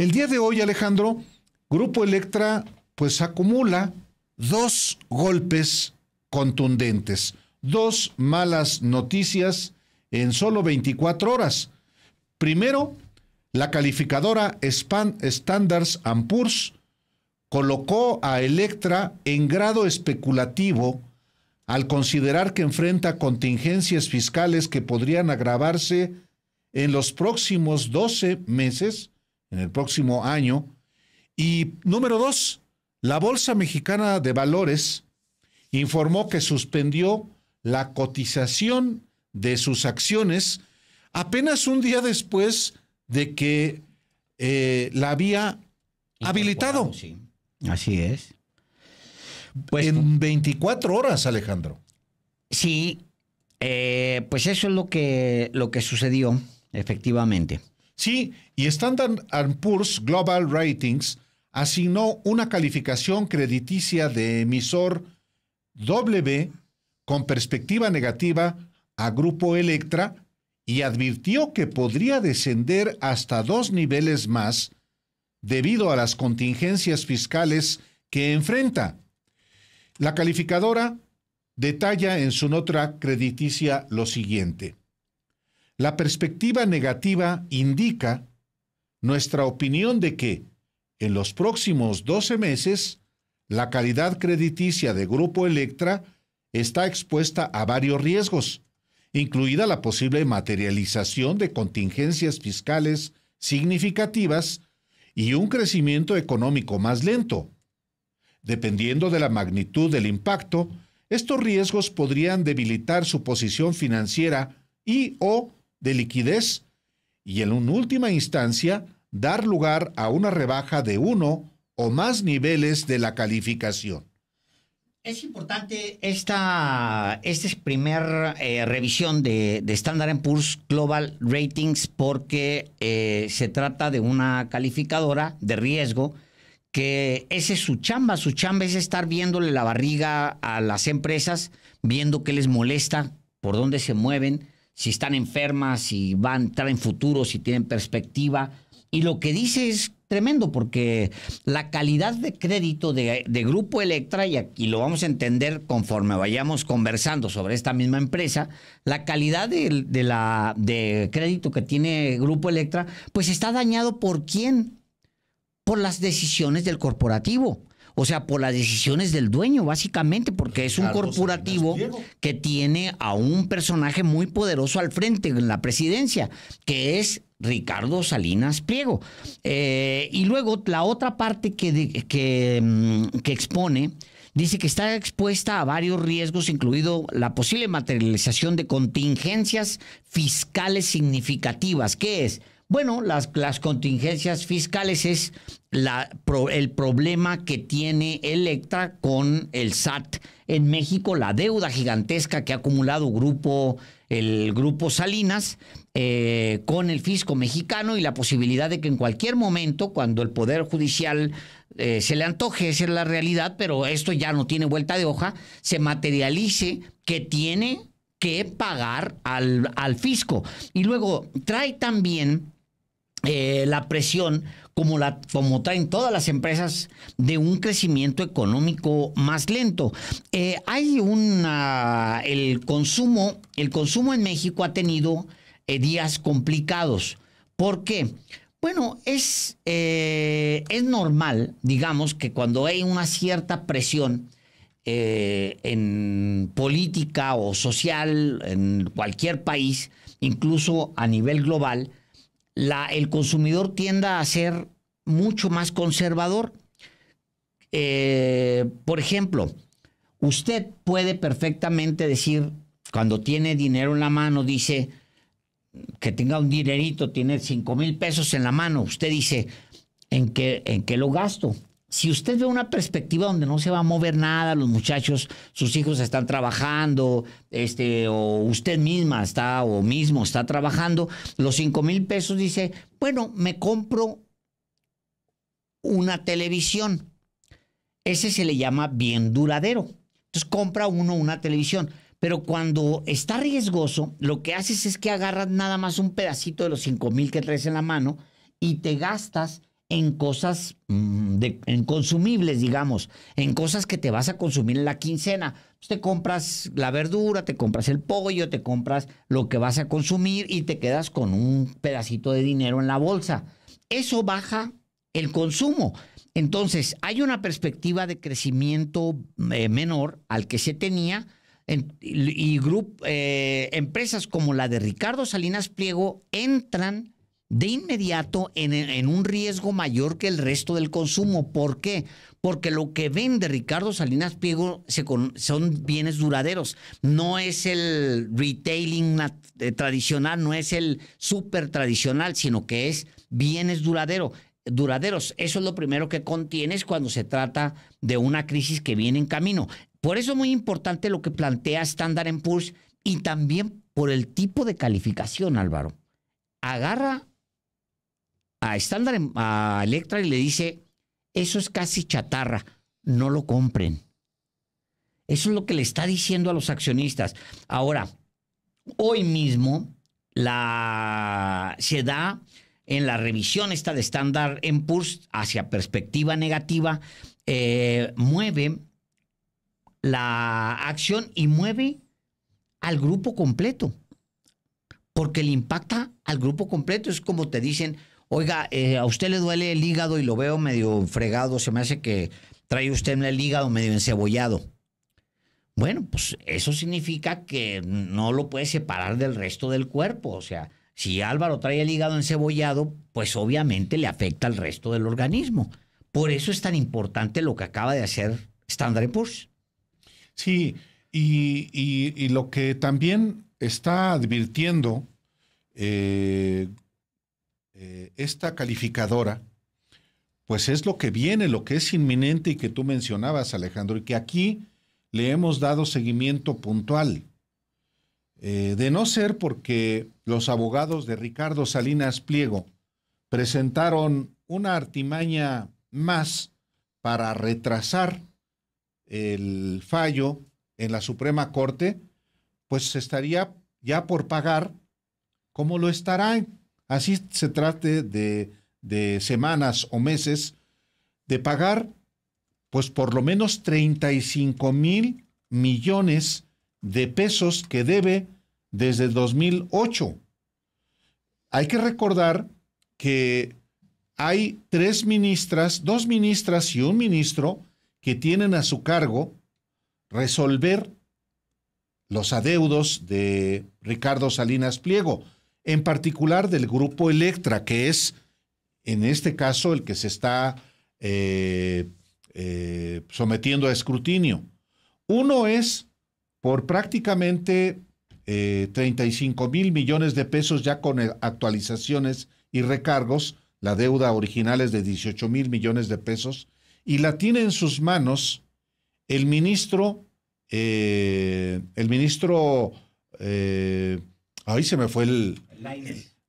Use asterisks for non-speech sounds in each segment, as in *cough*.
El día de hoy, Alejandro, Grupo Electra pues acumula dos golpes contundentes, dos malas noticias en solo 24 horas. Primero, la calificadora Span Standards Poor's colocó a Electra en grado especulativo al considerar que enfrenta contingencias fiscales que podrían agravarse en los próximos 12 meses en el próximo año. Y número dos, la Bolsa Mexicana de Valores informó que suspendió la cotización de sus acciones apenas un día después de que eh, la había habilitado. Así es. Pues, en 24 horas, Alejandro. Sí, eh, pues eso es lo que, lo que sucedió, efectivamente. Sí, y Standard Poor's Global Ratings asignó una calificación crediticia de emisor W con perspectiva negativa a Grupo Electra y advirtió que podría descender hasta dos niveles más debido a las contingencias fiscales que enfrenta. La calificadora detalla en su nota crediticia lo siguiente. La perspectiva negativa indica nuestra opinión de que en los próximos 12 meses la calidad crediticia de Grupo Electra está expuesta a varios riesgos, incluida la posible materialización de contingencias fiscales significativas y un crecimiento económico más lento. Dependiendo de la magnitud del impacto, estos riesgos podrían debilitar su posición financiera y o de liquidez y en una última instancia dar lugar a una rebaja de uno o más niveles de la calificación. Es importante esta, esta es primer eh, revisión de, de Standard Poor's Global Ratings porque eh, se trata de una calificadora de riesgo que ese es su chamba, su chamba es estar viéndole la barriga a las empresas, viendo qué les molesta, por dónde se mueven, si están enfermas, si van, traen futuro, si tienen perspectiva. Y lo que dice es tremendo porque la calidad de crédito de, Grupo Electra, y aquí lo vamos a entender conforme vayamos conversando sobre esta misma empresa, la calidad de, la, de crédito que tiene Grupo Electra, pues está dañado por quién? Por las decisiones del corporativo. O sea, por las decisiones del dueño, básicamente, porque es un corporativo que tiene a un personaje muy poderoso al frente en la presidencia, que es Ricardo Salinas Pliego. Eh, y luego la otra parte que, que, mm, que expone dice que está expuesta a varios riesgos, incluido la posible materialización de contingencias fiscales significativas. ¿Qué es? Bueno, las, las contingencias fiscales es la, el problema que tiene Electra con el SAT en México, la deuda gigantesca que ha acumulado grupo, el grupo Salinas eh, con el fisco mexicano y la posibilidad de que en cualquier momento, cuando el Poder Judicial eh, se le antoje, esa es la realidad, pero esto ya no tiene vuelta de hoja, se materialice que tiene que pagar al, al fisco. Y luego trae también eh, la presión, como, la, como traen todas las empresas, de un crecimiento económico más lento. Eh, hay una. El consumo, el consumo en México ha tenido eh, días complicados. ¿Por qué? Bueno, es, es normal, digamos, que cuando hay una cierta presión en política o social, en cualquier país, incluso a nivel global, la, el consumidor tienda a ser mucho más conservador. Eh, por ejemplo, usted puede perfectamente decir, cuando tiene dinero en la mano, dice que tenga un dinerito, tiene cinco mil pesos en la mano, usted dice, ¿en qué, en qué lo gasto? si usted ve una perspectiva donde no se va a mover nada, los muchachos, sus hijos están trabajando, este, o usted misma está, o mismo está trabajando, los cinco mil pesos dice, bueno, me compro una televisión. Ese se le llama bien duradero. Entonces compra uno una televisión. Pero cuando está riesgoso, lo que haces es que agarras nada más un pedacito de los 5 mil que traes en la mano y te gastas en cosas mm, de, en consumibles, digamos, en cosas que te vas a consumir en la quincena. Pues, te compras la verdura, te compras el pollo, te compras lo que vas a consumir y te quedas con un pedacito de dinero en la bolsa. Eso baja el consumo. Entonces, hay una perspectiva de crecimiento eh, menor al que se tenía. y, eh, empresas como la de Ricardo Salinas Pliego entran de inmediato en, un riesgo mayor que el resto del consumo. ¿Por qué? Porque lo que vende Ricardo Salinas Piego son bienes duraderos. No es el retailing eh, tradicional, no es el súper tradicional, sino que es bienes duraderos. Eso es lo primero que contienes cuando se trata de una crisis que viene en camino. Por eso es muy importante lo que plantea Standard Poor's y también por el tipo de calificación, Álvaro. Agarra a Electra y le dice, eso es casi chatarra, no lo compren. Eso es lo que le está diciendo a los accionistas. Ahora, hoy mismo la, se da en la revisión esta de Standard Poor's hacia perspectiva negativa, eh, mueve la acción y mueve al grupo completo, porque le impacta al grupo completo. Es como te dicen, oiga, eh, a usted le duele el hígado y lo veo medio fregado, se me hace que trae usted el hígado medio encebollado. Bueno, pues eso significa que no lo puede separar del resto del cuerpo. O sea, si Álvaro trae el hígado encebollado, pues obviamente le afecta al resto del organismo. Por eso es tan importante lo que acaba de hacer Standard Poor's. Sí, y, lo que también está advirtiendo eh, eh, esta calificadora, pues es lo que viene, lo que es inminente y que tú mencionabas, Alejandro, y que aquí le hemos dado seguimiento puntual. Eh, de no ser porque los abogados de Ricardo Salinas Pliego presentaron una artimaña más para retrasar el fallo en la Suprema Corte, pues estaría ya por pagar como lo estará así se trate de, de semanas o meses, de pagar pues por lo menos 35 mil millones de pesos que debe desde el 2008. Hay que recordar que hay tres ministras, dos ministras y un ministro que tienen a su cargo resolver los adeudos de Ricardo Salinas Pliego en particular del grupo Electra, que es en este caso el que se está eh, eh, sometiendo a escrutinio. Uno es por prácticamente 35 eh, mil millones de pesos ya con actualizaciones y recargos, la deuda original es de 18 mil millones de pesos, y la tiene en sus manos el ministro, el ministro, ahí se me fue el,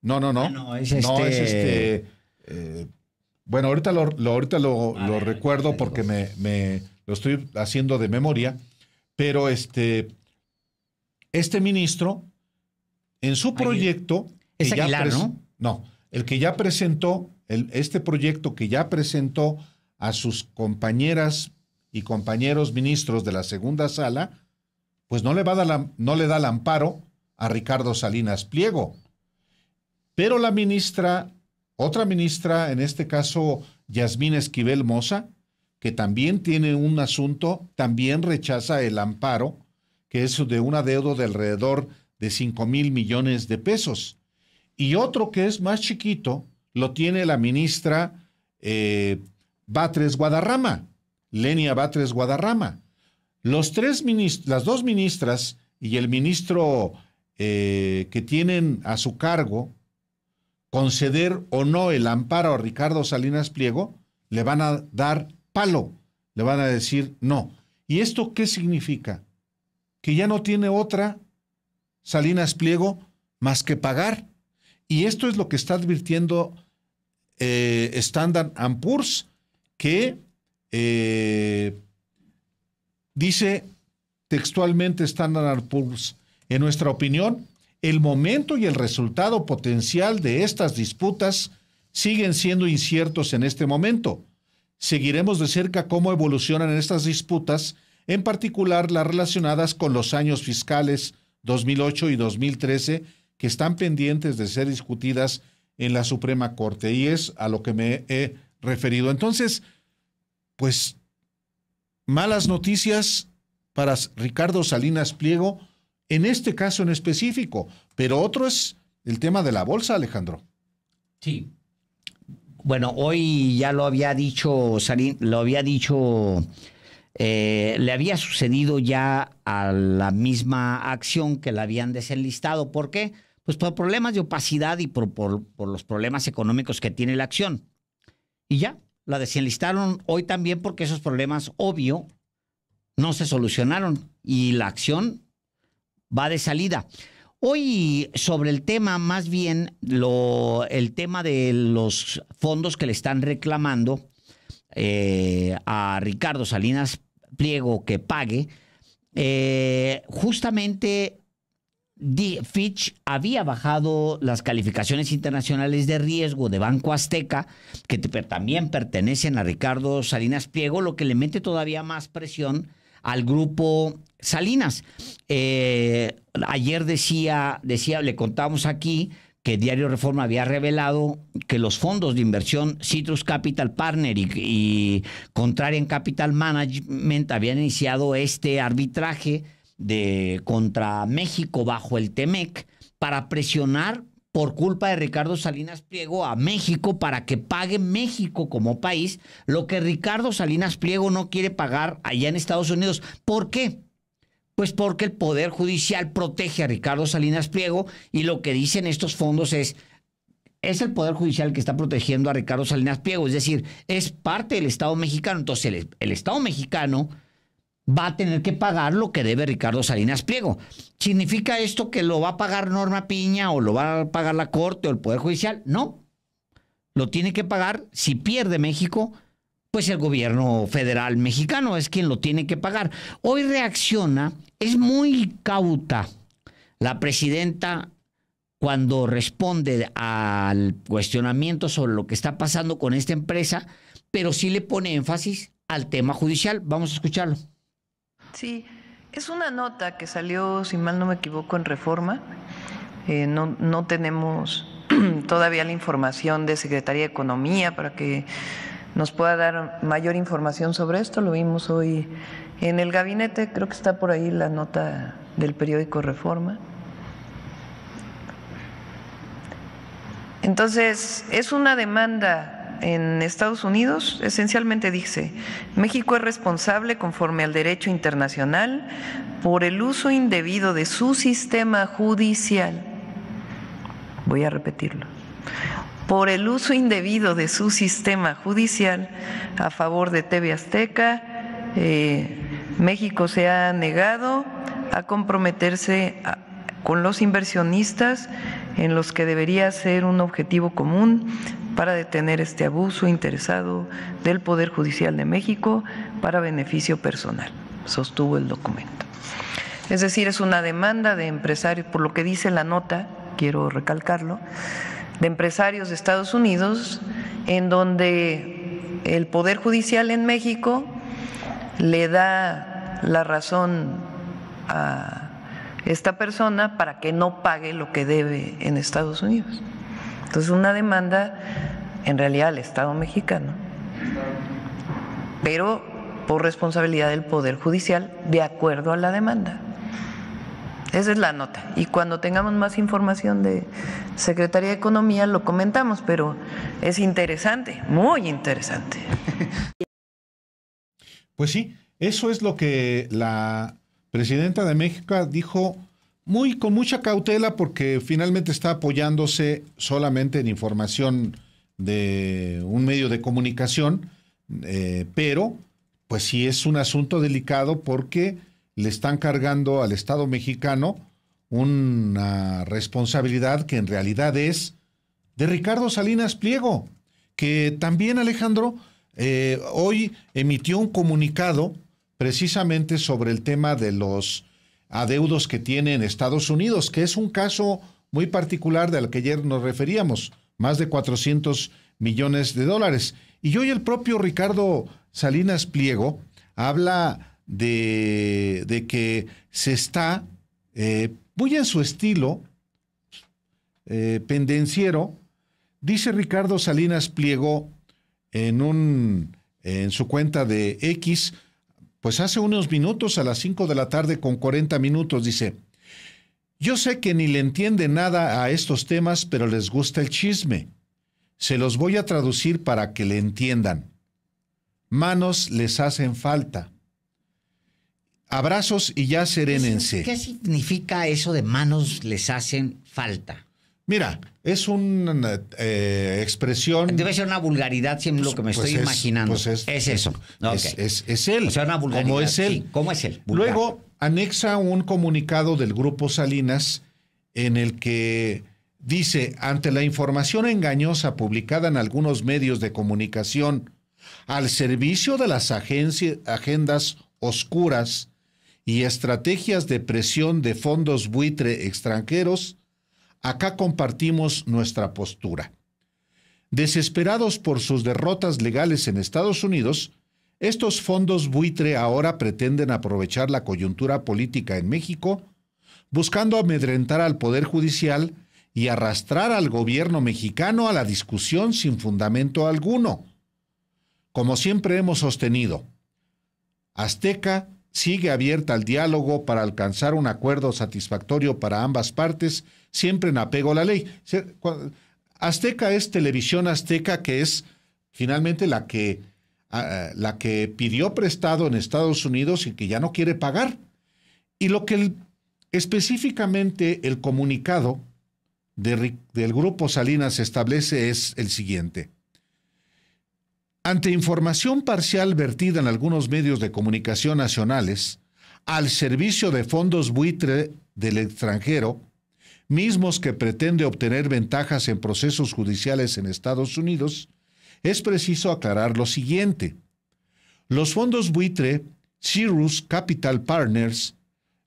no, no, no. Ah, no, este... este eh, bueno, ahorita lo, ahorita lo, recuerdo porque me, lo estoy haciendo de memoria, pero este, este ministro, en su proyecto... Es Aguilar, ¿no? No, el que ya presentó, el, este proyecto que ya presentó a sus compañeras y compañeros ministros de la segunda sala, pues no le, va a dar no le da el amparo a Ricardo Salinas Pliego. Pero la ministra, otra ministra, en este caso Yasmín Esquivel Moza, que también tiene un asunto, también rechaza el amparo, que es de un adeudo de alrededor de 5 mil millones de pesos. Y otro que es más chiquito lo tiene la ministra eh, Batres Guadarrama, Lenia Batres Guadarrama. Los tres las dos ministras y el ministro eh, que tienen a su cargo conceder o no el amparo a Ricardo Salinas Pliego, le van a dar palo, le van a decir no. ¿Y esto qué significa? Que ya no tiene otra Salinas Pliego más que pagar. Y esto es lo que está advirtiendo eh, Standard Poor's, que eh, dice textualmente Standard Poor's, en nuestra opinión, el momento y el resultado potencial de estas disputas siguen siendo inciertos en este momento. Seguiremos de cerca cómo evolucionan estas disputas, en particular las relacionadas con los años fiscales 2008 y 2013, que están pendientes de ser discutidas en la Suprema Corte, y es a lo que me he referido. Entonces, pues, malas noticias para Ricardo Salinas Pliego en este caso en específico. Pero otro es el tema de la bolsa, Alejandro. Sí. Bueno, hoy ya lo había dicho, lo había dicho, eh, le había sucedido ya a la misma acción que la habían desenlistado. ¿Por qué? Pues por problemas de opacidad y por los problemas económicos que tiene la acción. Y ya, la desenlistaron hoy también porque esos problemas, obvio, no se solucionaron y la acción va de salida. Hoy sobre el tema, más bien lo, el tema de los fondos que le están reclamando eh, a Ricardo Salinas Pliego que pague, eh, justamente Fitch había bajado las calificaciones internacionales de riesgo de Banco Azteca, que también pertenecen a Ricardo Salinas Pliego, lo que le mete todavía más presión al grupo Salinas. Eh, ayer decía, decía, le contamos aquí que Diario Reforma había revelado que los fondos de inversión Citrus Capital Partner y, Contrarian Capital Management habían iniciado este arbitraje de, contra México bajo el TEMEC para presionar por culpa de Ricardo Salinas Pliego a México para que pague México como país lo que Ricardo Salinas Pliego no quiere pagar allá en Estados Unidos. ¿Por qué? Pues porque el Poder Judicial protege a Ricardo Salinas Pliego y lo que dicen estos fondos es, es el Poder Judicial que está protegiendo a Ricardo Salinas Pliego, es decir, es parte del Estado mexicano. Entonces el, Estado mexicano va a tener que pagar lo que debe Ricardo Salinas Pliego. ¿Significa esto que lo va a pagar Norma Piña o lo va a pagar la Corte o el Poder Judicial? No. Lo tiene que pagar si pierde México, pues el gobierno federal mexicano es quien lo tiene que pagar. Hoy reacciona, es muy cauta la presidenta cuando responde al cuestionamiento sobre lo que está pasando con esta empresa, pero sí le pone énfasis al tema judicial. Vamos a escucharlo. Sí, es una nota que salió, si mal no me equivoco, en Reforma. Eh, no, no tenemos *clears throat* todavía la información de Secretaría de Economía para que nos pueda dar mayor información sobre esto. Lo vimos hoy en el gabinete, creo que está por ahí la nota del periódico Reforma. Entonces, es una demanda en Estados Unidos esencialmente dice, México es responsable conforme al derecho internacional por el uso indebido de su sistema judicial. Voy a repetirlo por el uso indebido de su sistema judicial a favor de TV Azteca, eh, México se ha negado a comprometerse con los inversionistas en los que debería ser un objetivo común para detener este abuso interesado del Poder Judicial de México para beneficio personal, sostuvo el documento. Es decir, es una demanda de empresarios, por lo que dice la nota, quiero recalcarlo, de empresarios de Estados Unidos, en donde el Poder Judicial en México le da la razón a esta persona para que no pague lo que debe en Estados Unidos. Entonces, una demanda en realidad al Estado mexicano, pero por responsabilidad del Poder Judicial de acuerdo a la demanda. Esa es la nota. Y cuando tengamos más información de Secretaría de Economía lo comentamos, pero es interesante, muy interesante. Pues sí, eso es lo que la presidenta de México dijo muy con mucha cautela porque finalmente está apoyándose solamente en información de un medio de comunicación, eh, pero pues sí es un asunto delicado porque le están cargando al Estado mexicano una responsabilidad que en realidad es de Ricardo Salinas Pliego, que también Alejandro eh, hoy emitió un comunicado precisamente sobre el tema de los deudos que tiene en Estados Unidos, que es un caso muy particular del que ayer nos referíamos, más de 400 millones de dólares. Y hoy el propio Ricardo Salinas Pliego habla de, que se está, eh, muy en su estilo eh, pendenciero, dice Ricardo Salinas Pliego en, un, en su cuenta de X, pues hace unos minutos, a las 5 de la tarde con 40 minutos, dice, yo sé que ni le entiende nada a estos temas, pero les gusta el chisme. Se los voy a traducir para que le entiendan. Manos les hacen falta. Abrazos y ya serénense. ¿Qué significa eso de manos les hacen falta? Mira, es una eh, expresión. Debe ser una vulgaridad, siempre lo pues, que me pues estoy imaginando. Pues es, eso. Es, él. O sea, una vulgaridad. ¿Cómo es él? Luego, anexa un comunicado del Grupo Salinas en el que dice: ante la información engañosa publicada en algunos medios de comunicación al servicio de las agendas oscuras y estrategias de presión de fondos buitre extranjeros, acá compartimos nuestra postura. Desesperados por sus derrotas legales en Estados Unidos, estos fondos buitre ahora pretenden aprovechar la coyuntura política en México, buscando amedrentar al Poder Judicial y arrastrar al gobierno mexicano a la discusión sin fundamento alguno. Como siempre hemos sostenido, Azteca sigue abierta al diálogo para alcanzar un acuerdo satisfactorio para ambas partes, siempre en apego a la ley. Azteca es televisión azteca que es finalmente la que, ah, la que pidió prestado en Estados Unidos y que ya no quiere pagar. Y lo que específicamente el comunicado del grupo Salinas establece es el siguiente. Ante información parcial vertida en algunos medios de comunicación nacionales al servicio de fondos buitre del extranjero, mismos que pretende obtener ventajas en procesos judiciales en Estados Unidos, es preciso aclarar lo siguiente. Los fondos buitre Cirrus Capital Partners,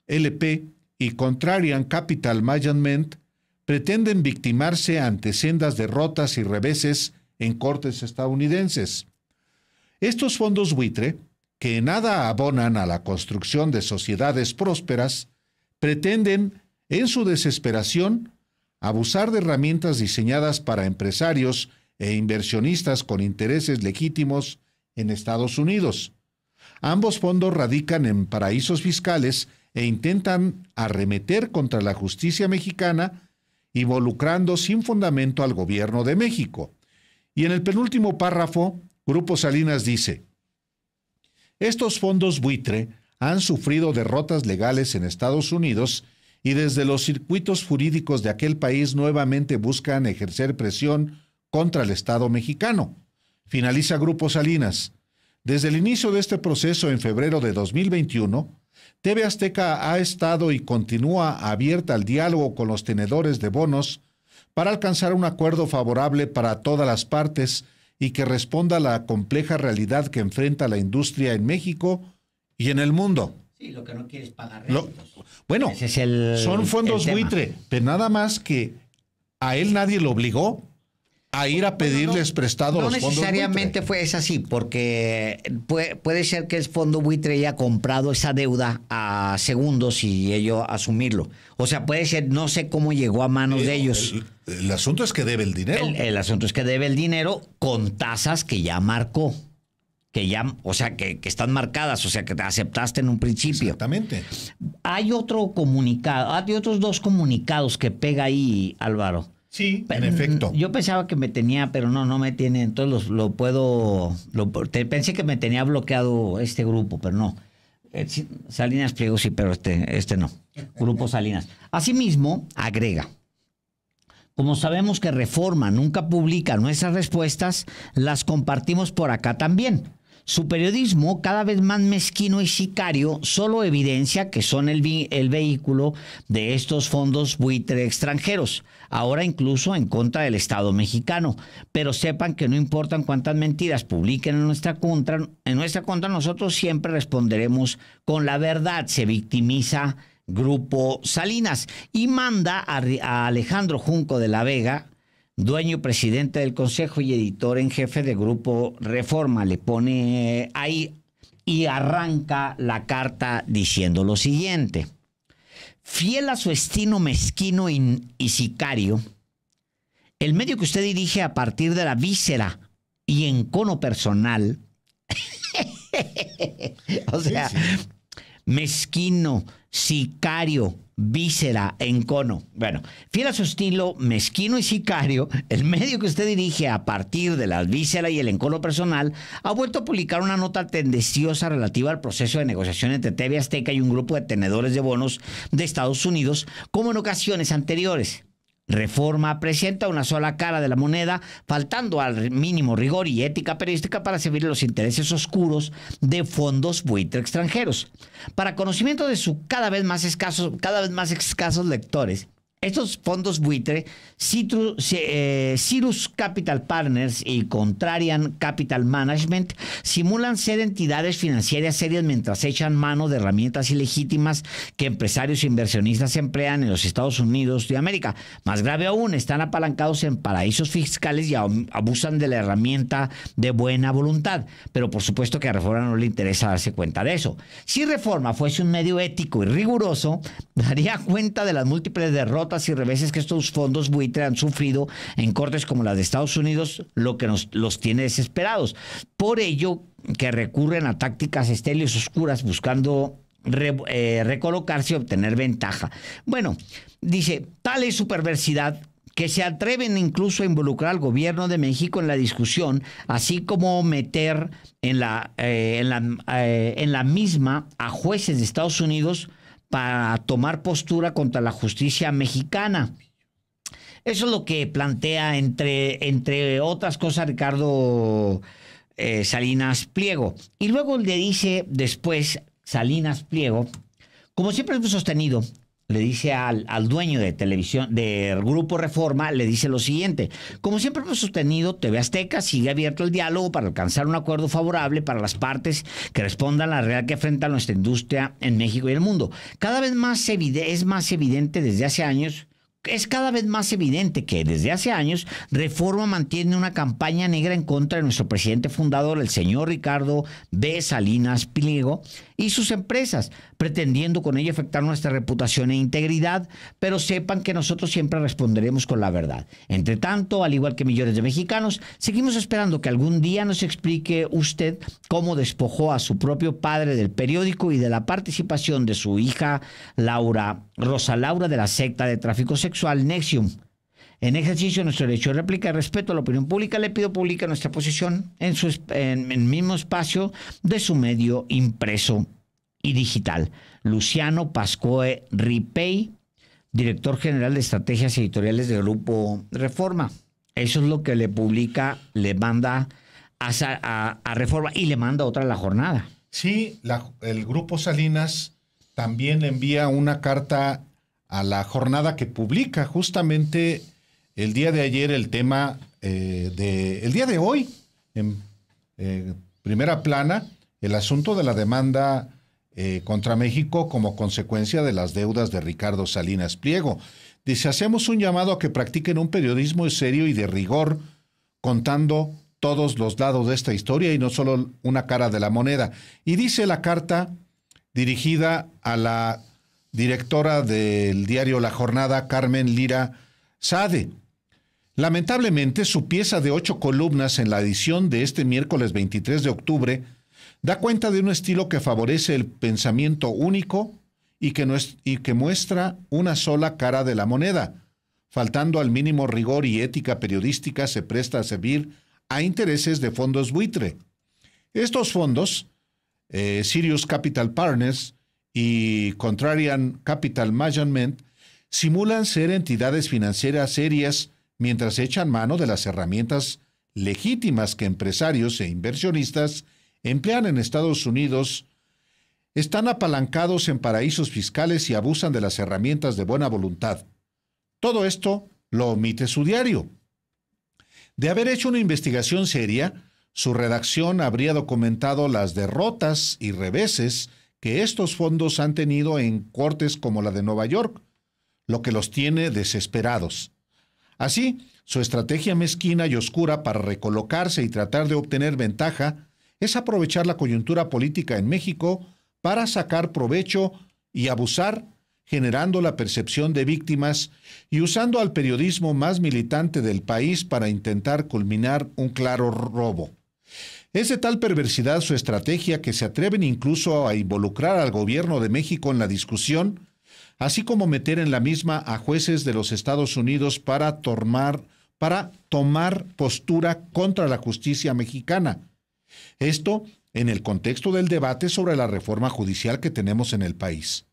LP, y Contrarian Capital Management pretenden victimarse ante sendas derrotas y reveses en cortes estadounidenses, estos fondos buitre, que nada abonan a la construcción de sociedades prósperas, pretenden, en su desesperación, abusar de herramientas diseñadas para empresarios e inversionistas con intereses legítimos en Estados Unidos. Ambos fondos radican en paraísos fiscales e intentan arremeter contra la justicia mexicana, involucrando sin fundamento al gobierno de México. Y en el penúltimo párrafo Grupo Salinas dice, estos fondos buitre han sufrido derrotas legales en Estados Unidos y desde los circuitos jurídicos de aquel país nuevamente buscan ejercer presión contra el Estado mexicano. Finaliza Grupo Salinas. Desde el inicio de este proceso en febrero de 2021, TV Azteca ha estado y continúa abierta al diálogo con los tenedores de bonos para alcanzar un acuerdo favorable para todas las partes y que responda a la compleja realidad que enfrenta la industria en México y en el mundo. Sí, lo que no quieres pagar. bueno, son fondos buitre, pero nada más que a él nadie lo obligó a ir a pedirles prestado los fondos necesariamente fue es así porque puede, ser que el fondo buitre haya comprado esa deuda a segundos y ellos asumirlo o sea puede ser no sé cómo llegó a manos de ellos el, asunto es que debe el dinero el, el, asunto es que debe el dinero con tasas que ya marcó que ya o sea que, que están marcadas o sea que te aceptaste en un principio exactamente hay otro comunicado hay otros dos comunicados que pega ahí Álvaro Sí, en efecto. Yo pensaba que me tenía, pero no, no me tiene. Entonces lo, puedo. Lo, pensé que me tenía bloqueado este grupo, pero no. Eh, Salinas Pliego sí, pero este, este no. Grupo Salinas. Asimismo, agrega. Como sabemos que Reforma nunca publica nuestras respuestas, las compartimos por acá también. Su periodismo, cada vez más mezquino y sicario, solo evidencia que son el, el vehículo de estos fondos buitre extranjeros, ahora incluso en contra del Estado mexicano. Pero sepan que no importan cuántas mentiras publiquen en nuestra contra, en nuestra contra nosotros siempre responderemos con la verdad. Se victimiza Grupo Salinas y manda a Alejandro Junco de la Vega, dueño, presidente del Consejo y editor en jefe de Grupo Reforma. Le pone ahí y arranca la carta diciendo lo siguiente. Fiel a su estilo mezquino y, sicario, el medio que usted dirige a partir de la víscera y encono personal, *laughs* o sea, mezquino, sicario, víscera, encono. Bueno, fiel a su estilo, mezquino y sicario, el medio que usted dirige a partir de la víscera y el encono personal ha vuelto a publicar una nota tendenciosa relativa al proceso de negociación entre TV Azteca y un grupo de tenedores de bonos de Estados Unidos, como en ocasiones anteriores. Reforma presenta una sola cara de la moneda, faltando al mínimo rigor y ética periodística para servir los intereses oscuros de fondos buitre extranjeros. Para conocimiento de su cada vez más cada vez más escasos lectores, estos fondos buitre, Citrus, eh, Capital Partners y Contrarian Capital Management, simulan ser entidades financieras serias mientras echan mano de herramientas ilegítimas que empresarios e inversionistas emplean en los Estados Unidos y América. Más grave aún, están apalancados en paraísos fiscales y abusan de la herramienta de buena voluntad. Pero por supuesto que a Reforma no le interesa darse cuenta de eso. Si Reforma fuese un medio ético y riguroso, *laughs* daría cuenta de las múltiples derrotas y reveses que estos fondos buitre han sufrido en cortes como las de Estados Unidos, lo que nos, los tiene desesperados. Por ello, que recurren a tácticas estelios oscuras buscando eh, recolocarse y obtener ventaja. Bueno, dice, tal es su perversidad que se atreven incluso a involucrar al gobierno de México en la discusión, así como meter en la, eh, en la, eh, en la misma a jueces de Estados Unidos, para tomar postura contra la justicia mexicana. Eso es lo que plantea, entre, entre otras cosas, Ricardo eh, Salinas Pliego. Y luego le dice después Salinas Pliego, como siempre hemos sostenido, le dice al, dueño de televisión, ...del Grupo Reforma, le dice lo siguiente. Como siempre hemos sostenido, TV Azteca sigue abierto el diálogo para alcanzar un acuerdo favorable para las partes que respondan a la realidad que enfrenta nuestra industria en México y el mundo. Cada vez más es más evidente desde hace años es cada vez más evidente que desde hace años Reforma mantiene una campaña negra en contra de nuestro presidente fundador, el señor Ricardo B. Salinas Pliego, y sus empresas, pretendiendo con ello afectar nuestra reputación e integridad, pero sepan que nosotros siempre responderemos con la verdad. Entre tanto, al igual que millones de mexicanos, seguimos esperando que algún día nos explique usted cómo despojó a su propio padre del periódico y de la participación de su hija Laura, Rosa Laura, de la secta de tráfico sexual Nexium. En ejercicio de nuestro derecho de réplica, respeto a la opinión pública, le pido pública nuestra posición en, su, en el mismo espacio de su medio impreso y digital. Luciano Pascoe Ripey, director general de estrategias editoriales del Grupo Reforma. Eso es lo que le publica, le manda a, Reforma y le manda otra a la jornada. Sí, el Grupo Salinas también envía una carta a la jornada que publica justamente el día de ayer el tema eh, de el día de hoy en eh, primera plana el asunto de la demanda eh, contra México como consecuencia de las deudas de Ricardo Salinas Pliego. Dice, hacemos un llamado a que practiquen un periodismo serio y de rigor, contando todos los lados de esta historia y no solo una cara de la moneda. Y dice la carta dirigida a la directora del diario La Jornada, Carmen Lira Sade. Lamentablemente, su pieza de ocho columnas en la edición de este miércoles 23 de octubre Da cuenta de un estilo que favorece el pensamiento único y que, y que muestra una sola cara de la moneda. Faltando al mínimo rigor y ética periodística, se presta a servir a intereses de fondos buitre. Estos fondos, eh, Sirius Capital Partners y Contrarian Capital Management, simulan ser entidades financieras serias mientras echan mano de las herramientas legítimas que empresarios e inversionistas emplean en Estados Unidos están apalancados en paraísos fiscales y abusan de las herramientas de buena voluntad. Todo esto lo omite su diario. De haber hecho una investigación seria, su redacción habría documentado las derrotas y reveses que estos fondos han tenido en cortes como la de Nueva York, lo que los tiene desesperados. Así, su estrategia mezquina y oscura para recolocarse y tratar de obtener ventaja es aprovechar la coyuntura política en México para sacar provecho y abusar, generando la percepción de víctimas y usando al periodismo más militante del país para intentar culminar un claro robo. Es de tal perversidad su estrategia que se atreven incluso a involucrar al gobierno de México en la discusión, así como meter en la misma a jueces de los Estados Unidos para tomar, para tomar postura contra la justicia mexicana esto en el contexto del debate sobre la reforma judicial que tenemos en el país.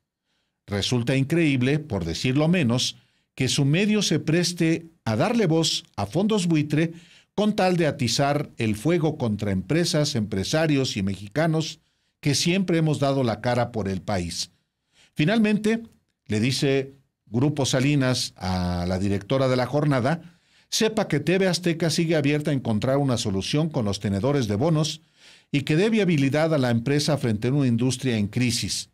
Resulta increíble, por decirlo menos, que su medio se preste a darle voz a fondos buitre con tal de atizar el fuego contra empresas, empresarios y mexicanos que siempre hemos dado la cara por el país. Finalmente, le dice Grupo Salinas a la directora de la jornada, sepa que TV Azteca sigue abierta a encontrar una solución con los tenedores de bonos y que dé viabilidad a la empresa frente a una industria en crisis.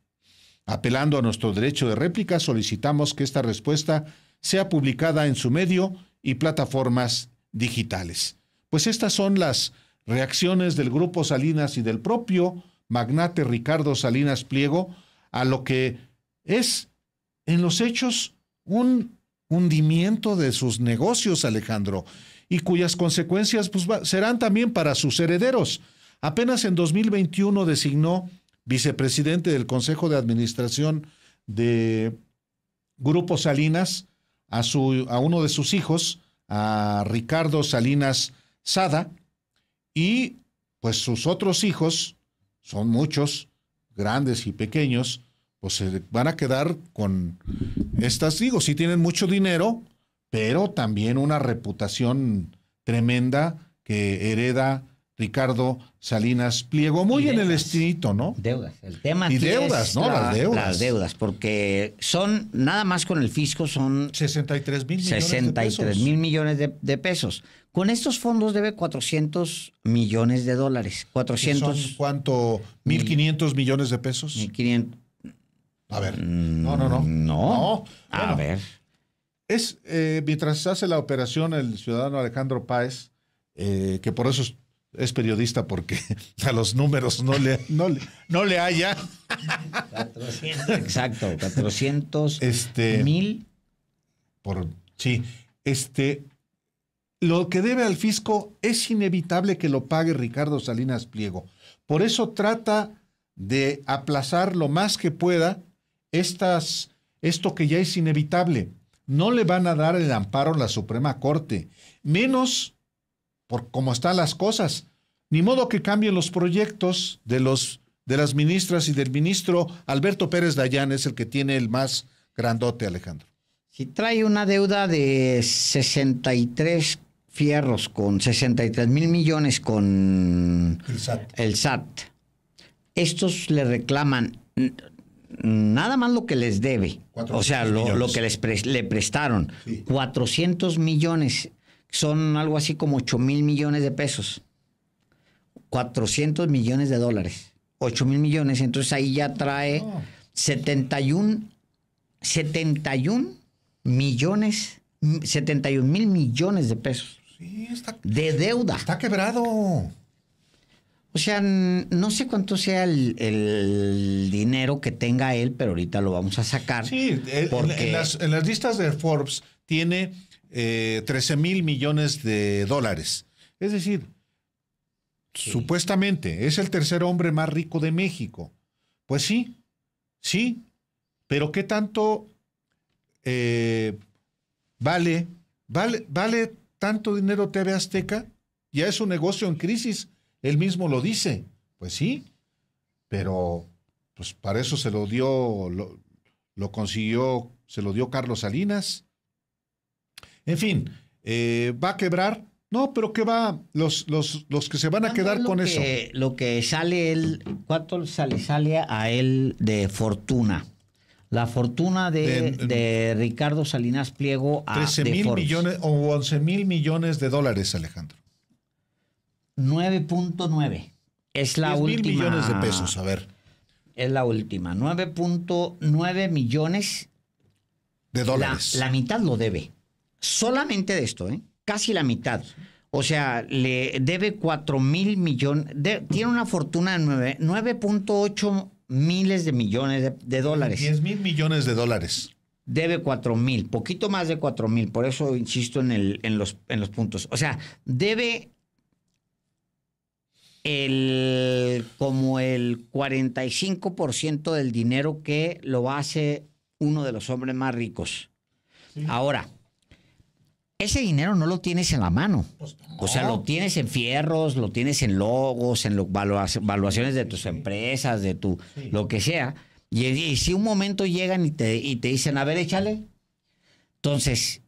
Apelando a nuestro derecho de réplica, solicitamos que esta respuesta sea publicada en su medio y plataformas digitales. Pues estas son las reacciones del grupo Salinas y del propio magnate Ricardo Salinas Pliego a lo que es, en los hechos, un hundimiento de sus negocios, Alejandro, y cuyas consecuencias pues, serán también para sus herederos. Apenas en 2021 designó vicepresidente del Consejo de Administración de Grupo Salinas a, su, a uno de sus hijos, a Ricardo Salinas Sada, y pues sus otros hijos, son muchos, grandes y pequeños, pues se van a quedar con estas, digo, sí tienen mucho dinero, pero también una reputación tremenda que hereda Ricardo Salinas Pliego, muy en el estilito, ¿no? Deudas, el tema. Y deudas, ¿no? las deudas. Las deudas, porque son, nada más con el fisco, son... 63 mil millones 63 mil millones de, pesos. Con estos fondos debe 400 millones de dólares. 400... ¿Son ¿Cuánto? ¿1.500 millones de pesos? 1.500 a ver. Mm, no, no, no. No. A ver. Es eh, mientras hace la operación el ciudadano Alejandro Páez, eh, que por eso es, periodista, porque *laughs* a los números no le, no le, haya. exacto, 400 este, mil. Por, sí, este, lo que debe al fisco es inevitable que lo pague Ricardo Salinas Pliego. Por eso trata de aplazar lo más que pueda estas, esto que ya es inevitable. No le van a dar el amparo a la Suprema Corte, menos por cómo están las cosas. Ni modo que cambien los proyectos de, los, de las ministras y del ministro. Alberto Pérez Dayán es el que tiene el más grandote, Alejandro. Si trae una deuda de 63 fierros con 63 mil millones con el SAT. Estos le reclaman nada más lo que les debe, o sea, lo, que les le prestaron, 400 millones, son algo así como 8 mil millones de pesos, 400 millones de dólares, 8 mil millones, entonces ahí ya trae 71, 71 millones, 71 mil millones de pesos. Sí, está, de deuda. Está quebrado. O sea, no sé cuánto sea el, dinero que tenga él, pero ahorita lo vamos a sacar. Sí, porque... en, las, listas de Forbes tiene 13 eh, mil millones de dólares. Es decir, supuestamente es el tercer hombre más rico de México. Pues sí, sí, pero ¿qué tanto eh, vale, vale, vale tanto dinero TV Azteca? Ya es un negocio en crisis él mismo lo dice. Pues sí, pero pues para eso se lo dio, lo, consiguió, se lo dio Carlos Salinas. En fin, eh, va a quebrar. No, pero ¿qué va? Los, los, los que se van a quedar con eso. Lo que sale él, ¿cuánto sale, sale a él de fortuna? La fortuna de, de Ricardo Salinas Pliego a 13 mil millones o 11 mil millones de dólares, Alejandro. 9.9. Es la 10 última. mil millones de pesos, a ver. Es la última. 9.9 millones. De dólares. La, mitad lo debe. Solamente de esto, ¿eh? Casi la mitad. O sea, le debe 4 mil millones. tiene una fortuna de 9.8 miles de millones de, dólares. 10 mil millones de dólares debe 4 mil, poquito más de 4 mil, por eso insisto en, el, en, los, en los puntos. O sea, debe el, como el 45% del dinero que lo hace uno de los hombres más ricos. Ahora, ese dinero no lo tienes en la mano. Pues o sea, lo tienes en fierros, lo tienes en logos, en valuaciones de tus empresas, de tu lo que sea. Y, si un momento llegan y te, y te dicen, a ver, échale. Entonces,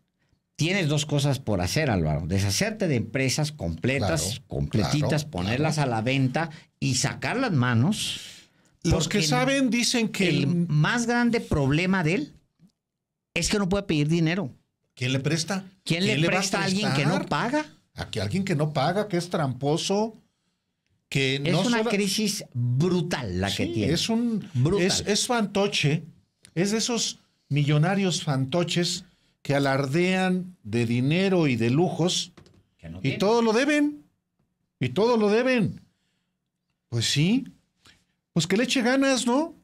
tienes dos cosas por hacer, Álvaro. Deshacerte de empresas completas, completitas, ponerlas a la venta y sacar las manos. Los que saben dicen que... El, más grande problema de él es que no puede pedir dinero. ¿Quién le presta? ¿Quién, le, presta a, alguien que no paga? A que alguien que no paga, que es tramposo, que es una crisis brutal la que tiene. Es un... Brutal. es fantoche. Es de esos millonarios fantoches que alardean de dinero y de lujos y todo lo deben. Y todo lo deben. Pues sí. Pues que le eche ganas, ¿no?